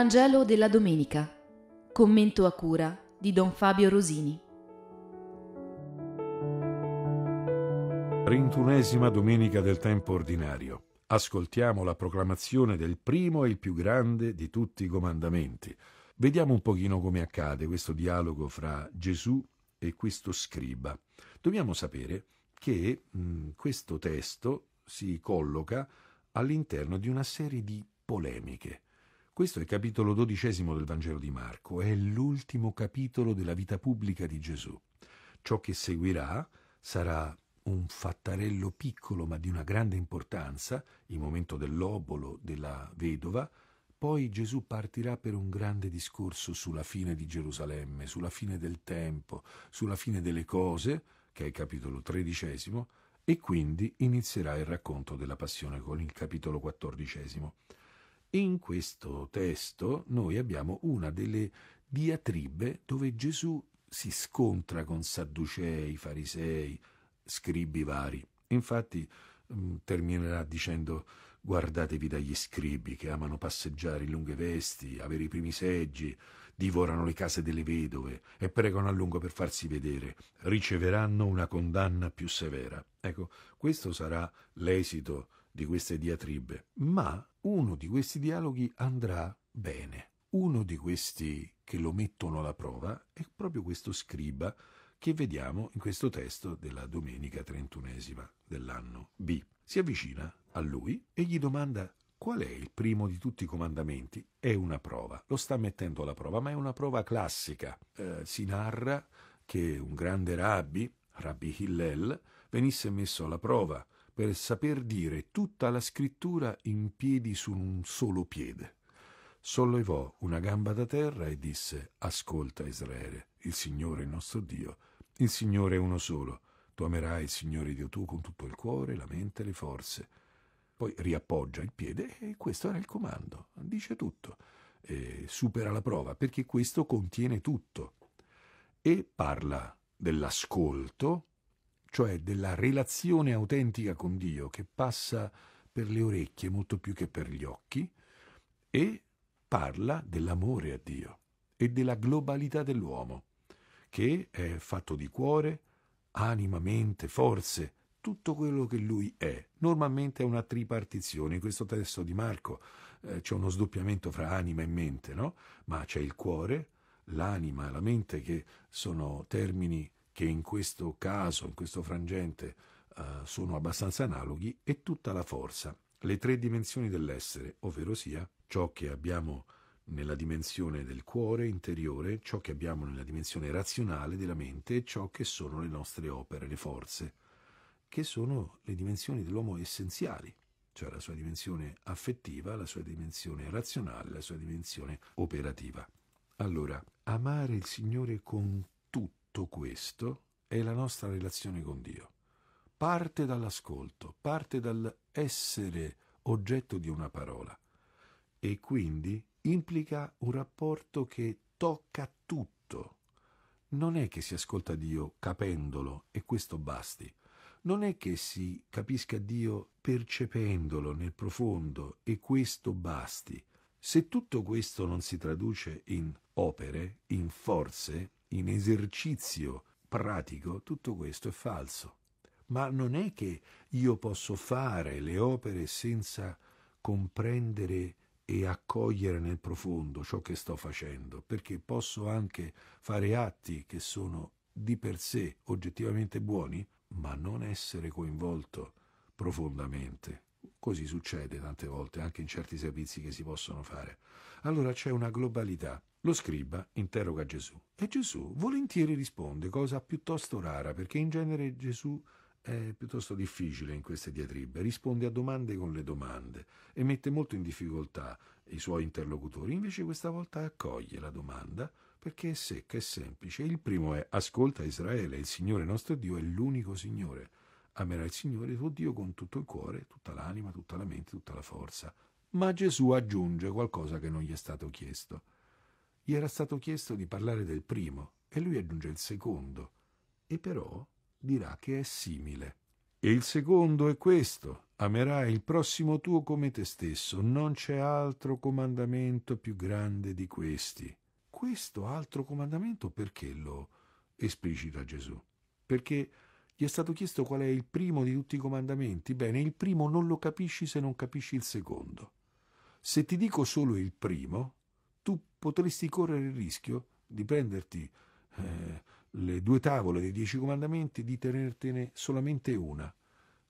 Vangelo della domenica. Commento a cura di Don Fabio Rosini. Trentunesima domenica del tempo ordinario. Ascoltiamo la proclamazione del primo e il più grande di tutti i comandamenti. Vediamo un pochino come accade questo dialogo fra Gesù e questo scriba. Dobbiamo sapere che mh, mm, questo testo si colloca all'interno di una serie di polemiche. Questo è il capitolo dodicesimo del Vangelo di Marco, è l'ultimo capitolo della vita pubblica di Gesù. Ciò che seguirà sarà un fattarello piccolo ma di una grande importanza, il momento dell'obolo della vedova, poi Gesù partirà per un grande discorso sulla fine di Gerusalemme, sulla fine del tempo, sulla fine delle cose, che è il capitolo tredicesimo, e quindi inizierà il racconto della passione con il capitolo quattordicesimo. In questo testo noi abbiamo una delle diatribe dove Gesù si scontra con sadducei, farisei, scribi vari. Infatti mm, terminerà dicendo guardatevi dagli scribi che amano passeggiare in lunghe vesti, avere i primi seggi, divorano le case delle vedove e pregano a lungo per farsi vedere, riceveranno una condanna più severa. Ecco, questo sarà l'esito di queste diatribe, ma uno di questi dialoghi andrà bene. Uno di questi che lo mettono alla prova è proprio questo scriba che vediamo in questo testo della domenica trentunesima dell'anno B. Si avvicina a lui e gli domanda qual è il primo di tutti i comandamenti? È una prova, lo sta mettendo alla prova, ma è una prova classica. Eh, si narra che un grande rabbi, Rabbi Hillel, venisse messo alla prova per saper dire tutta la scrittura in piedi su un solo piede. Sollevò una gamba da terra e disse, Ascolta Israele, il Signore il nostro Dio, il Signore è uno solo, tu amerai il Signore Dio tu con tutto il cuore, la mente e le forze. Poi riappoggia il piede e questo era il comando, dice tutto, e supera la prova perché questo contiene tutto. E parla dell'ascolto, cioè della relazione autentica con Dio che passa per le orecchie molto più che per gli occhi e parla dell'amore a Dio e della globalità dell'uomo, che è fatto di cuore, anima, mente, forze, tutto quello che lui è. Normalmente è una tripartizione. In questo testo di Marco eh, c'è uno sdoppiamento fra anima e mente, no? Ma c'è il cuore, l'anima la mente che sono termini che in questo caso, in questo frangente, eh, sono abbastanza analoghi, è tutta la forza, le tre dimensioni dell'essere, ovvero sia ciò che abbiamo nella dimensione del cuore interiore, ciò che abbiamo nella dimensione razionale della mente e ciò che sono le nostre opere, le forze, che sono le dimensioni dell'uomo essenziali, cioè la sua dimensione affettiva, la sua dimensione razionale, la sua dimensione operativa. Allora, amare il Signore con tutto questo è la nostra relazione con Dio. Parte dall'ascolto, parte dall'essere oggetto di una parola e quindi implica un rapporto che tocca tutto. Non è che si ascolta Dio capendolo e questo basti. Non è che si capisca Dio percependolo nel profondo e questo basti. Se tutto questo non si traduce in opere, in forze, in esercizio pratico, tutto questo è falso. Ma non è che io posso fare le opere senza comprendere e accogliere nel profondo ciò che sto facendo, perché posso anche fare atti che sono di per sé oggettivamente buoni, ma non essere coinvolto profondamente. Così succede tante volte anche in certi servizi che si possono fare. Allora c'è una globalità lo scriba interroga Gesù e Gesù volentieri risponde, cosa piuttosto rara perché in genere Gesù è piuttosto difficile in queste diatribe, risponde a domande con le domande e mette molto in difficoltà i suoi interlocutori, invece questa volta accoglie la domanda perché è secca e semplice. Il primo è ascolta Israele, il Signore nostro Dio è l'unico Signore. Amerà il Signore tuo Dio con tutto il cuore, tutta l'anima, tutta la mente, tutta la forza. Ma Gesù aggiunge qualcosa che non gli è stato chiesto. Gli era stato chiesto di parlare del primo e lui aggiunge il secondo, e però dirà che è simile. E il secondo è questo, amerai il prossimo tuo come te stesso, non c'è altro comandamento più grande di questi. Questo altro comandamento perché lo esplicita Gesù? Perché gli è stato chiesto qual è il primo di tutti i comandamenti. Bene, il primo non lo capisci se non capisci il secondo. Se ti dico solo il primo, tu potresti correre il rischio di prenderti eh, le due tavole dei dieci comandamenti, e di tenertene solamente una.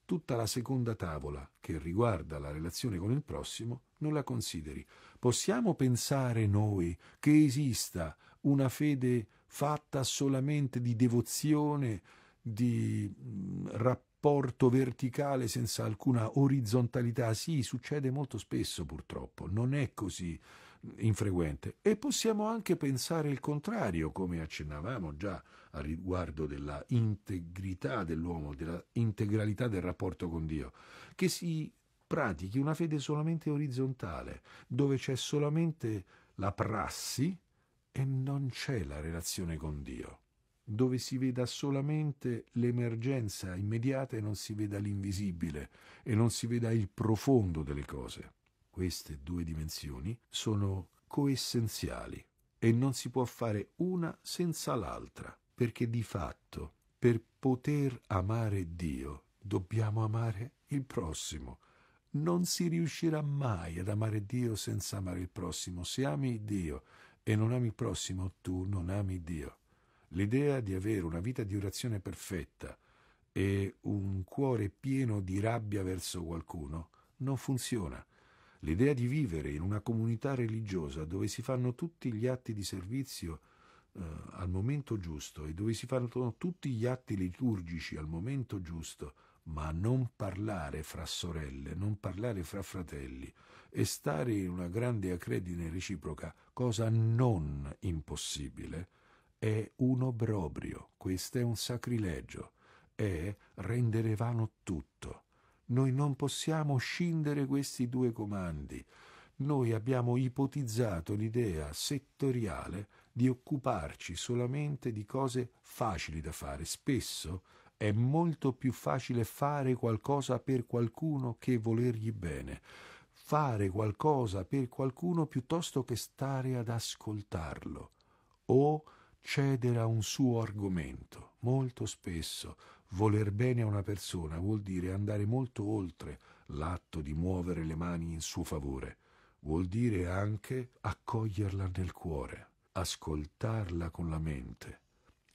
Tutta la seconda tavola, che riguarda la relazione con il prossimo, non la consideri. Possiamo pensare noi che esista una fede fatta solamente di devozione, di mm, rapporto verticale senza alcuna orizzontalità? Sì, succede molto spesso purtroppo, non è così infrequente. E possiamo anche pensare il contrario, come accennavamo già a riguardo della integrità dell'uomo, della integralità del rapporto con Dio, che si pratichi una fede solamente orizzontale, dove c'è solamente la prassi e non c'è la relazione con Dio dove si veda solamente l'emergenza immediata e non si veda l'invisibile e non si veda il profondo delle cose. Queste due dimensioni sono coessenziali e non si può fare una senza l'altra, perché di fatto per poter amare Dio dobbiamo amare il prossimo. Non si riuscirà mai ad amare Dio senza amare il prossimo. Se ami Dio e non ami il prossimo, tu non ami Dio. L'idea di avere una vita di orazione perfetta e un cuore pieno di rabbia verso qualcuno non funziona L'idea di vivere in una comunità religiosa dove si fanno tutti gli atti di servizio eh, al momento giusto e dove si fanno tutti gli atti liturgici al momento giusto, ma non parlare fra sorelle, non parlare fra fratelli e stare in una grande accredine reciproca, cosa non impossibile, è un obbrobrio, questo è un sacrilegio, è rendere vano tutto. Noi non possiamo scindere questi due comandi. Noi abbiamo ipotizzato l'idea settoriale di occuparci solamente di cose facili da fare. Spesso è molto più facile fare qualcosa per qualcuno che volergli bene fare qualcosa per qualcuno piuttosto che stare ad ascoltarlo o cedere a un suo argomento. Molto spesso Voler bene a una persona vuol dire andare molto oltre l'atto di muovere le mani in suo favore, vuol dire anche accoglierla nel cuore, ascoltarla con la mente.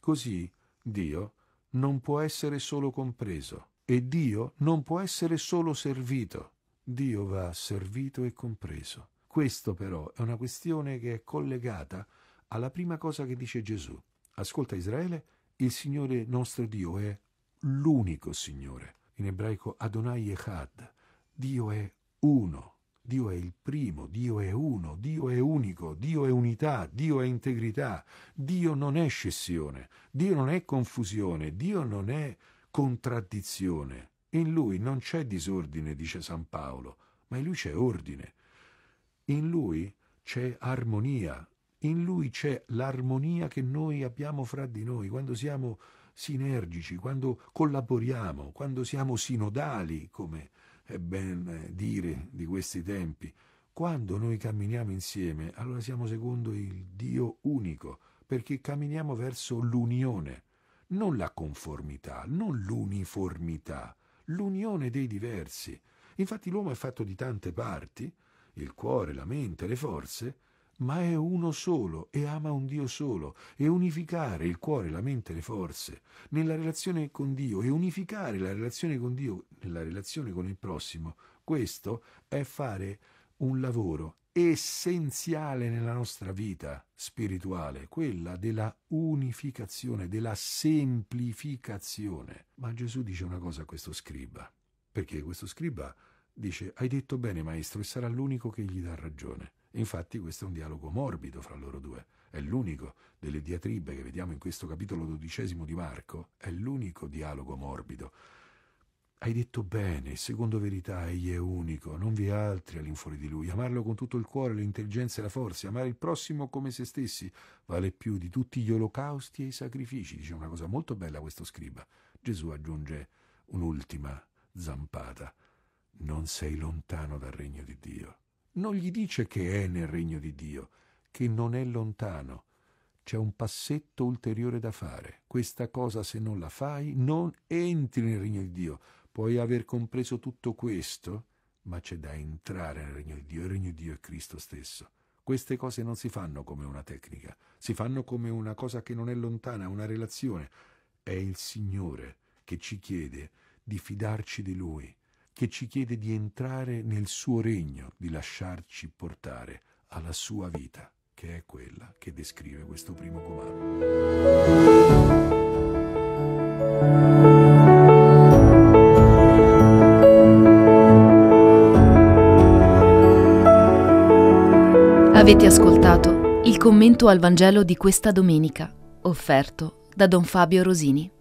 Così Dio non può essere solo compreso e Dio non può essere solo servito. Dio va servito e compreso. Questo però è una questione che è collegata alla prima cosa che dice Gesù. Ascolta Israele, il Signore nostro Dio è l'unico Signore. In ebraico Adonai Echad. Dio è uno. Dio è il primo, Dio è uno, Dio è unico, Dio è unità, Dio è integrità, Dio non è scissione, Dio non è confusione, Dio non è contraddizione. In lui non c'è disordine, dice San Paolo, ma in lui c'è ordine. In lui c'è armonia, in lui c'è l'armonia che noi abbiamo fra di noi, quando siamo sinergici, quando collaboriamo, quando siamo sinodali, come è ben eh, dire di questi tempi. Quando noi camminiamo insieme, allora siamo secondo il Dio unico, perché camminiamo verso l'unione, non la conformità, non l'uniformità, l'unione dei diversi. Infatti l'uomo è fatto di tante parti, il cuore, la mente, le forze, ma è uno solo e ama un Dio solo e unificare il cuore, la mente e le forze nella relazione con Dio e unificare la relazione con Dio nella relazione con il prossimo, questo è fare un lavoro essenziale nella nostra vita spirituale, quella della unificazione, della semplificazione. Ma Gesù dice una cosa a questo scriba, perché questo scriba dice hai detto bene maestro e sarà l'unico che gli dà ragione. Infatti questo è un dialogo morbido fra loro due, è l'unico delle diatribe che vediamo in questo capitolo dodicesimo di Marco, è l'unico dialogo morbido. Hai detto bene, il secondo verità, egli è unico, non vi è altri all'infuori di lui. Amarlo con tutto il cuore, l'intelligenza e la forza, amare il prossimo come se stessi, vale più di tutti gli olocausti e i sacrifici. Dice una cosa molto bella questo scriba. Gesù aggiunge un'ultima zampata. Non sei lontano dal regno di Dio non gli dice che è nel regno di Dio, che non è lontano. C'è un passetto ulteriore da fare. Questa cosa se non la fai non entri nel regno di Dio. Puoi aver compreso tutto questo, ma c'è da entrare nel regno di Dio. Il regno di Dio è Cristo stesso. Queste cose non si fanno come una tecnica, si fanno come una cosa che non è lontana, una relazione. È il Signore che ci chiede di fidarci di Lui, che ci chiede di entrare nel suo regno, di lasciarci portare alla sua vita, che è quella che descrive questo primo comando. Avete ascoltato il commento al Vangelo di questa domenica, offerto da Don Fabio Rosini.